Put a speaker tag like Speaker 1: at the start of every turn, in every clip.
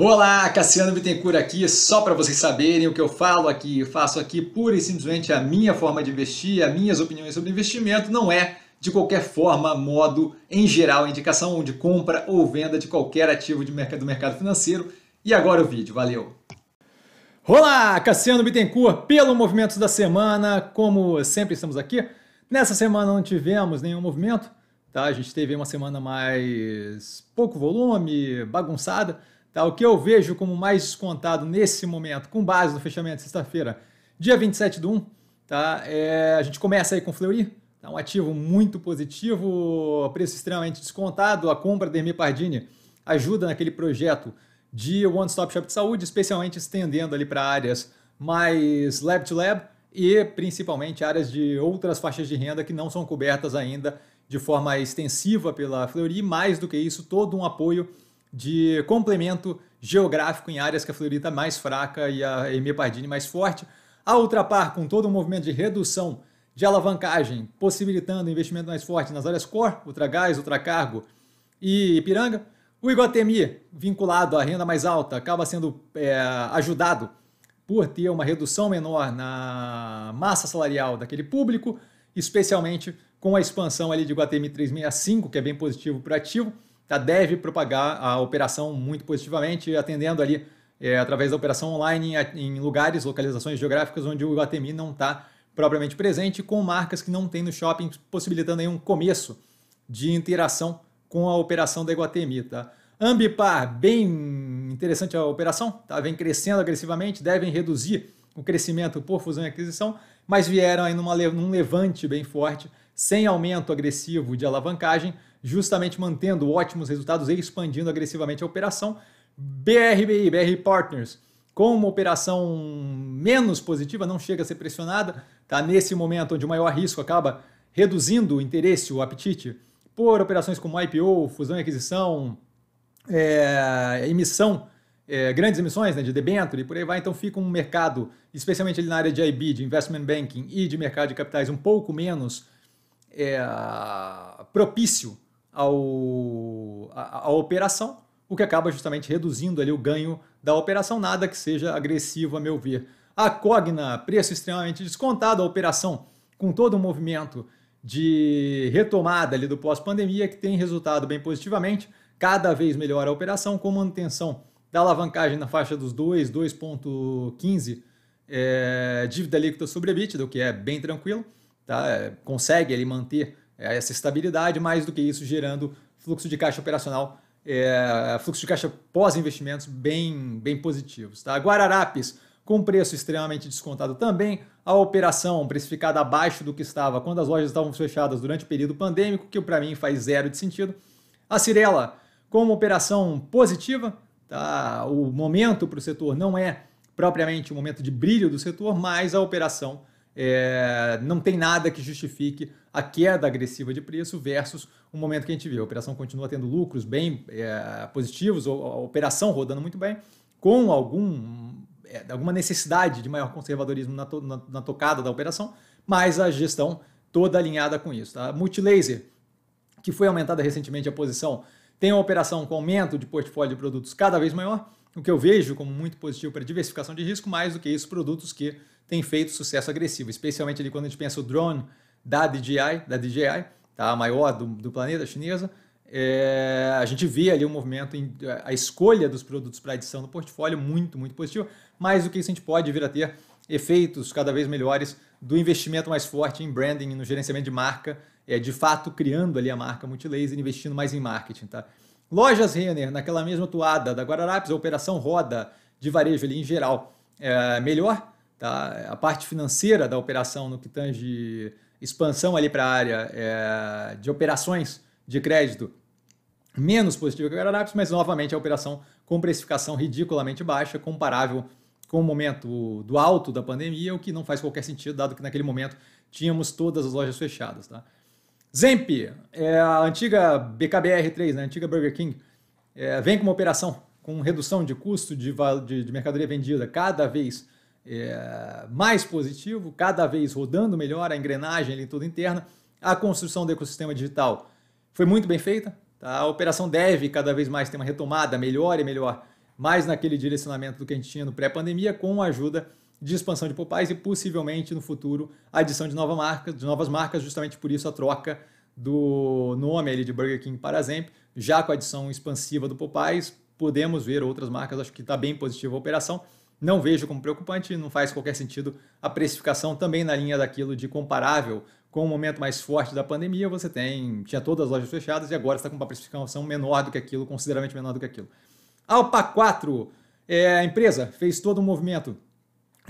Speaker 1: Olá, Cassiano Bittencourt aqui, só para vocês saberem o que eu falo aqui, eu faço aqui pura e simplesmente a minha forma de investir, as minhas opiniões sobre investimento, não é de qualquer forma, modo, em geral, indicação de compra ou venda de qualquer ativo de mercado, do mercado financeiro. E agora o vídeo, valeu! Olá, Cassiano Bittencourt, pelo Movimento da Semana, como sempre estamos aqui. Nessa semana não tivemos nenhum movimento, tá? A gente teve uma semana mais pouco volume, bagunçada, Tá? O que eu vejo como mais descontado nesse momento, com base no fechamento de sexta-feira, dia 27 do 1, tá? É, a gente começa aí com Fleury, tá? um ativo muito positivo, preço extremamente descontado, a compra da Hermi Pardini ajuda naquele projeto de One Stop Shop de saúde, especialmente estendendo ali para áreas mais lab to lab e principalmente áreas de outras faixas de renda que não são cobertas ainda de forma extensiva pela Fleury, mais do que isso, todo um apoio de complemento geográfico em áreas que a florita é mais fraca e a Emir Pardini mais forte. A Ultrapar, com todo um movimento de redução de alavancagem, possibilitando investimento mais forte nas áreas core, Ultragás, Ultracargo e Ipiranga. O Iguatemi, vinculado à renda mais alta, acaba sendo é, ajudado por ter uma redução menor na massa salarial daquele público, especialmente com a expansão ali de Iguatemi 365, que é bem positivo para o ativo tá, deve propagar a operação muito positivamente, atendendo ali é, através da operação online em lugares, localizações geográficas onde o Iguatemi não está propriamente presente, com marcas que não tem no shopping, possibilitando aí um começo de interação com a operação da Iguatemi. Tá? Ambipar, bem interessante a operação, tá? vem crescendo agressivamente, devem reduzir o crescimento por fusão e aquisição, mas vieram aí numa, num levante bem forte sem aumento agressivo de alavancagem, justamente mantendo ótimos resultados e expandindo agressivamente a operação. BRBI, BR Partners, com uma operação menos positiva, não chega a ser pressionada, está nesse momento onde o maior risco acaba reduzindo o interesse, o apetite por operações como IPO, fusão e aquisição, é, emissão, é, grandes emissões né, de debênture e por aí vai. Então fica um mercado, especialmente ali na área de IB, de investment banking e de mercado de capitais, um pouco menos é, propício ao, à, operação, o que acaba justamente reduzindo ali o ganho da operação, nada que seja agressivo, a meu ver. A Cogna, preço extremamente descontado, a operação com todo o movimento de retomada ali do pós-pandemia que tem resultado bem positivamente, cada vez melhor a operação com manutenção da alavancagem na faixa dos 2, 2.15 é, dívida líquida sobre EBITDA, o que é bem tranquilo, tá? É, consegue ele manter é, essa estabilidade, mais do que isso gerando fluxo de caixa operacional, é, fluxo de caixa pós-investimentos bem, bem positivos. Tá? Guararapes, com preço extremamente descontado também, a operação precificada abaixo do que estava quando as lojas estavam fechadas durante o período pandêmico, que para mim faz zero de sentido. A Cirela, com uma operação positiva, tá? o momento para o setor não é propriamente o um momento de brilho do setor, mas a operação positiva é, não tem nada que justifique a queda agressiva de preço versus o momento que a gente vê. A operação continua tendo lucros bem é, positivos, a operação rodando muito bem, com algum, é, alguma necessidade de maior conservadorismo na, to, na, na, tocada da operação, mas a gestão toda alinhada com isso. Tá? Multilaser, que foi aumentada recentemente a posição, tem uma operação com aumento de portfólio de produtos cada vez maior o que eu vejo como muito positivo para diversificação de risco, mais do que isso, produtos que têm feito sucesso agressivo, especialmente ali quando a gente pensa o drone da DJI, da DJI, tá? a maior do, do planeta chinesa, é, a gente vê ali um movimento, em, a escolha dos produtos para adição no portfólio muito, muito positivo, mais do que isso a gente pode vir a ter efeitos cada vez melhores do investimento mais forte em branding, no gerenciamento de marca, é, de fato criando ali a marca multilaser, investindo mais em marketing, tá? Lojas Renner, naquela mesma toada da Guararapes, a operação roda de varejo ali em geral é melhor. Tá? A parte financeira da operação no que tange expansão ali para a área é, de operações de crédito menos positiva que a Guararapes, mas novamente a operação com precificação ridiculamente baixa, comparável com o momento do alto da pandemia, o que não faz qualquer sentido, dado que naquele momento tínhamos todas as lojas fechadas. Tá? Zemp, é a antiga BKBR3, né, a antiga Burger King, é, vem com uma operação com redução de custo de, de, de mercadoria vendida cada vez é, mais positivo, cada vez rodando melhor a engrenagem ali toda interna. A construção do ecossistema digital foi muito bem feita. Tá? A operação deve cada vez mais ter uma retomada melhor e melhor, mais naquele direcionamento do que a gente tinha no pré-pandemia, com a ajuda de expansão de Popeyes e possivelmente no futuro a adição de, novas marcas, de novas marcas, justamente por isso a troca do nome ali de Burger King para Zemp, já com a adição expansiva do Popeyes, podemos ver outras marcas, acho que está bem positiva a operação, não vejo como preocupante, não faz qualquer sentido a precificação também na linha daquilo de comparável com o momento mais forte da pandemia, você tem tinha todas as lojas fechadas e agora está com uma precificação menor do que aquilo, consideravelmente menor do que aquilo. Alpa 4, é, a empresa fez todo um movimento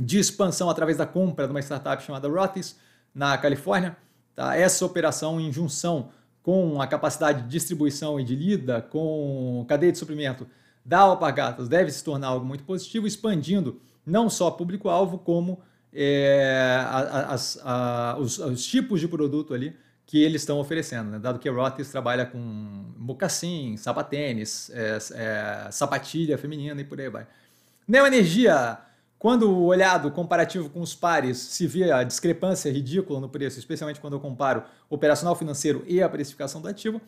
Speaker 1: de expansão através da compra de uma startup chamada Rothis, na Califórnia. Tá? Essa operação, em junção com a capacidade de distribuição e de lida com cadeia de suprimento da Alpagatas, deve se tornar algo muito positivo, expandindo não só público-alvo, como é, as, a, os, os, tipos de produto ali que eles estão oferecendo, né? dado que a Rothis trabalha com mocassim, sapatênis, é, é, sapatilha feminina e por aí vai. Neoenergia, Energia! Quando olhado comparativo com os pares, se vê a discrepância ridícula no preço, especialmente quando eu comparo operacional financeiro e a precificação do ativo.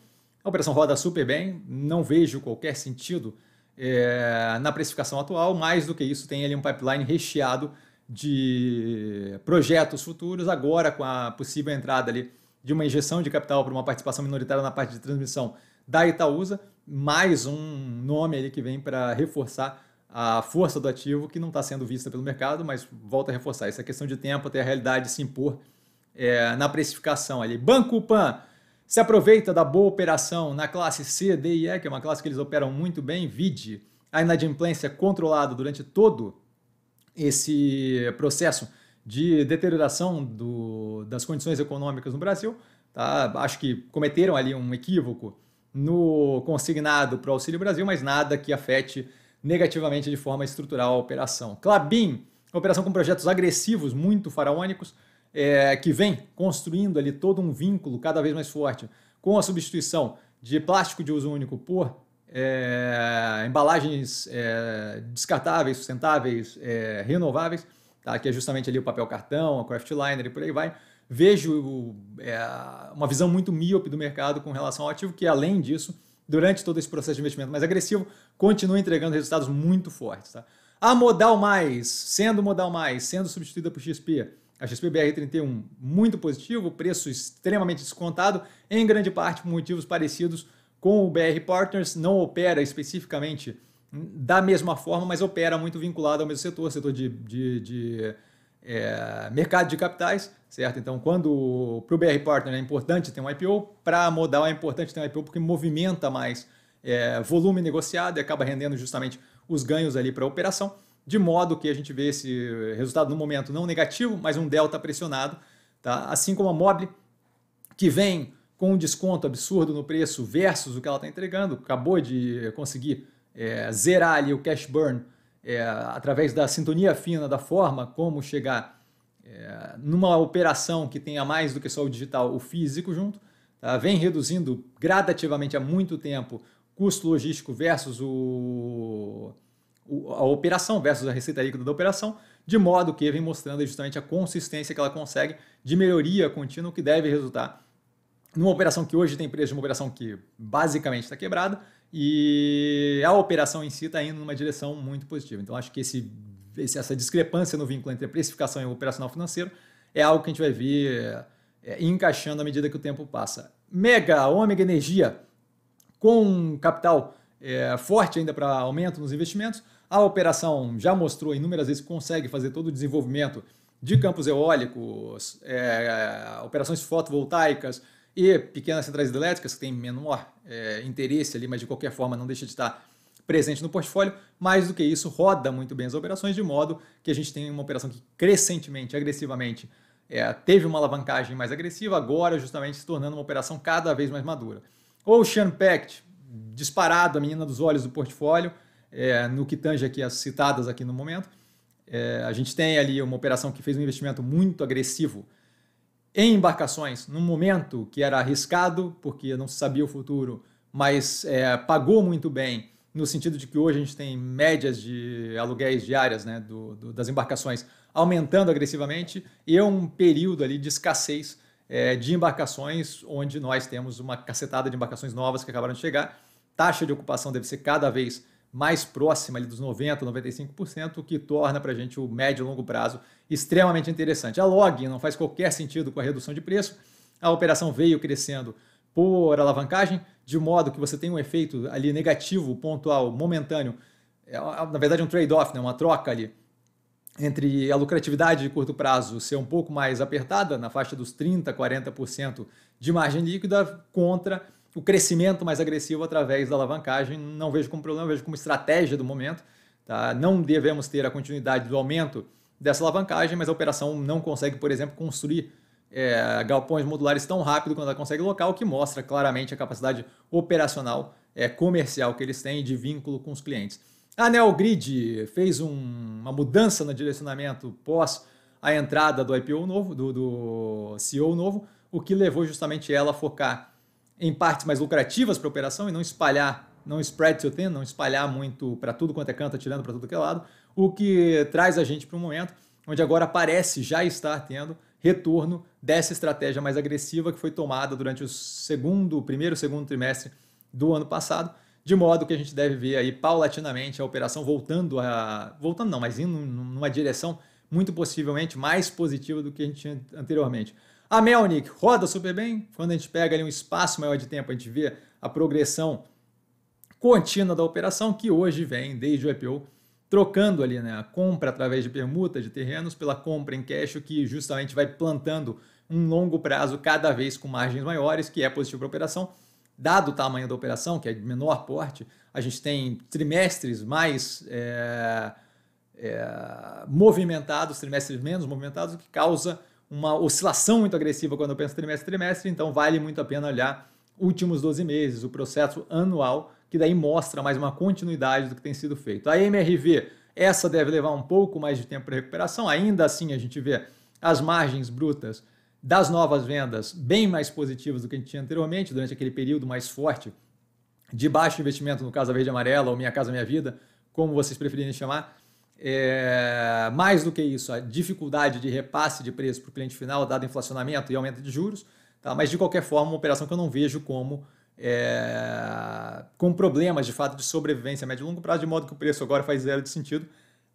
Speaker 1: A operação roda super bem, não vejo qualquer sentido é, na precificação atual. Mais do que isso, tem ali um pipeline recheado de projetos futuros, agora com a possível entrada ali de uma injeção de capital para uma participação minoritária na parte de transmissão da Itaúsa, mais um nome ali que vem para reforçar a força do ativo que não está sendo vista pelo mercado, mas volta a reforçar essa questão de tempo até a realidade se impor é, na precificação ali. Banco Pan se aproveita da boa operação na classe C, D e E, que é uma classe que eles operam muito bem, vide a inadimplência controlada durante todo esse processo de deterioração do, das condições econômicas no Brasil. Tá? Acho que cometeram ali um equívoco no consignado para o Auxílio Brasil, mas nada que afete negativamente de forma estrutural a operação. Clabin, operação com projetos agressivos, muito faraônicos, é, que vem construindo ali todo um vínculo cada vez mais forte com a substituição de plástico de uso único por é, embalagens é, descartáveis, sustentáveis, é, renováveis, tá? que é justamente ali o papel cartão, a craftliner e por aí vai. Vejo é, uma visão muito míope do mercado com relação ao ativo, que além disso durante todo esse processo de investimento mais agressivo, continua entregando resultados muito fortes. Tá? A Modal Mais, sendo Modal Mais, sendo substituída por XP, a XP BR31 muito positivo, preço extremamente descontado, em grande parte por motivos parecidos com o BR Partners, não opera especificamente da mesma forma, mas opera muito vinculado ao mesmo setor, setor de, de, de é, mercado de capitais, certo? Então, quando para o BR Partner é importante ter um IPO, para a Modal é importante ter um IPO porque movimenta mais é, volume negociado e acaba rendendo justamente os ganhos ali para a operação, de modo que a gente vê esse resultado no momento não negativo, mas um delta pressionado, tá? Assim como a Mobile, que vem com um desconto absurdo no preço versus o que ela está entregando, acabou de conseguir é, zerar ali o cash burn é, através da sintonia fina da forma, como chegar é, numa operação que tenha mais do que só o digital, o físico junto, tá? vem reduzindo gradativamente há muito tempo custo logístico versus o, o, a operação, versus a receita líquida da operação, de modo que vem mostrando justamente a consistência que ela consegue de melhoria contínua que deve resultar numa operação que hoje tem preço de uma operação que basicamente está quebrada, e a operação em si está indo numa direção muito positiva. Então, acho que esse, essa discrepância no vínculo entre precificação e operacional financeiro é algo que a gente vai ver é, é, encaixando à medida que o tempo passa. Mega, ômega energia, com capital é, forte ainda para aumento nos investimentos, a operação já mostrou inúmeras vezes que consegue fazer todo o desenvolvimento de campos eólicos, é, operações fotovoltaicas, e pequenas centrais elétricas que têm menor é, interesse ali, mas de qualquer forma não deixa de estar presente no portfólio. Mais do que isso, roda muito bem as operações, de modo que a gente tem uma operação que crescentemente, agressivamente, é, teve uma alavancagem mais agressiva, agora justamente se tornando uma operação cada vez mais madura. Ocean Pact, disparado, a menina dos olhos do portfólio, é, no que tange aqui as citadas aqui no momento. a gente tem ali uma operação que fez um investimento muito agressivo em embarcações, num momento que era arriscado, porque não se sabia o futuro, mas é, pagou muito bem, no sentido de que hoje a gente tem médias de aluguéis diárias né, do, do, das embarcações aumentando agressivamente, e é um período ali de escassez é, de embarcações, onde nós temos uma cacetada de embarcações novas que acabaram de chegar. Taxa de ocupação deve ser cada vez mais próxima ali dos 90%, 95%, o que torna para a gente o médio e longo prazo extremamente interessante. A log não faz qualquer sentido com a redução de preço, a operação veio crescendo por alavancagem, de modo que você tem um efeito ali negativo, pontual, momentâneo, é, na verdade um trade-off, né? uma troca ali, entre a lucratividade de curto prazo ser um pouco mais apertada, na faixa dos 30%, 40% de margem líquida, contra o crescimento mais agressivo através da alavancagem. Não vejo como problema, vejo como estratégia do momento. Tá? Não devemos ter a continuidade do aumento dessa alavancagem, mas a operação não consegue, por exemplo, construir é, galpões modulares tão rápido quanto ela consegue local, que mostra claramente a capacidade operacional é, comercial que eles têm de vínculo com os clientes. A Neogrid fez um, uma mudança no direcionamento pós a entrada do IPO novo, do, do CEO novo, o que levou justamente ela a focar em partes mais lucrativas para a operação e não espalhar, não spread seu thin, não espalhar muito para tudo quanto é canto, atirando para tudo que é lado, o que traz a gente para um momento onde agora parece já estar tendo retorno dessa estratégia mais agressiva que foi tomada durante o segundo, primeiro, segundo trimestre do ano passado, de modo que a gente deve ver aí paulatinamente a operação voltando a voltando não, mas indo numa direção muito possivelmente mais positiva do que a gente tinha anteriormente. A ah, Melnick roda super bem. Quando a gente pega ali um espaço maior de tempo, a gente vê a progressão contínua da operação, que hoje vem desde o IPO, trocando ali né, a compra através de permuta de terrenos pela compra em cash, que justamente vai plantando um longo prazo cada vez com margens maiores, que é positivo para a operação. Dado o tamanho da operação, que é de menor porte, a gente tem trimestres mais é, é, movimentados, trimestres menos movimentados, o que causa uma oscilação muito agressiva quando eu penso trimestre trimestre, então vale muito a pena olhar últimos 12 meses, o processo anual, que daí mostra mais uma continuidade do que tem sido feito. A MRV, essa deve levar um pouco mais de tempo para recuperação, ainda assim a gente vê as margens brutas das novas vendas bem mais positivas do que a gente tinha anteriormente, durante aquele período mais forte de baixo investimento no Casa Verde Amarela ou Minha Casa Minha Vida, como vocês preferirem chamar. É, mais do que isso, a dificuldade de repasse de preço para o cliente final, dado inflacionamento e aumento de juros, tá? mas de qualquer forma, uma operação que eu não vejo como é, com problemas de fato de sobrevivência a médio e longo prazo, de modo que o preço agora faz zero de sentido.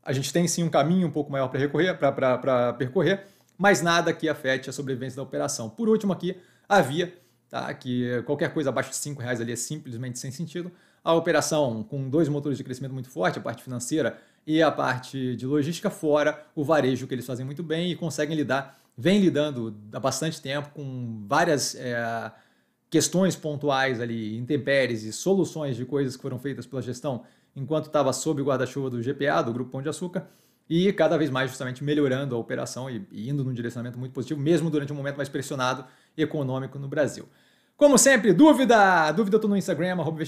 Speaker 1: A gente tem sim um caminho um pouco maior para recorrer, para percorrer, mas nada que afete a sobrevivência da operação. Por último, aqui, a Via, tá? que qualquer coisa abaixo de R$ reais ali é simplesmente sem sentido. A operação com dois motores de crescimento muito forte, a parte financeira e a parte de logística fora o varejo que eles fazem muito bem e conseguem lidar, vem lidando há bastante tempo com várias é, questões pontuais ali, intempéries e soluções de coisas que foram feitas pela gestão enquanto estava sob o guarda-chuva do GPA, do Grupo Pão de Açúcar, e cada vez mais justamente melhorando a operação e, e indo num direcionamento muito positivo, mesmo durante um momento mais pressionado econômico no Brasil. Como sempre, dúvida! Dúvida eu tô no Instagram, arroba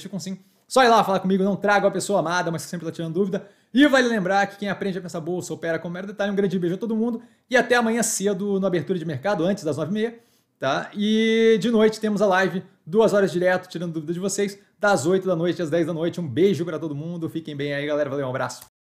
Speaker 1: Só ir lá falar comigo, não trago a pessoa amada, mas sempre tá tirando dúvida. E vale lembrar que quem aprende a pensar bolsa opera com mero detalhe. Um grande beijo a todo mundo e até amanhã cedo na abertura de mercado, antes das 9 h meia, Tá? E de noite temos a live, duas horas direto, tirando dúvidas de vocês, das 8 da noite às 10 da noite. Um beijo para todo mundo, fiquem bem aí, galera. Valeu, um abraço.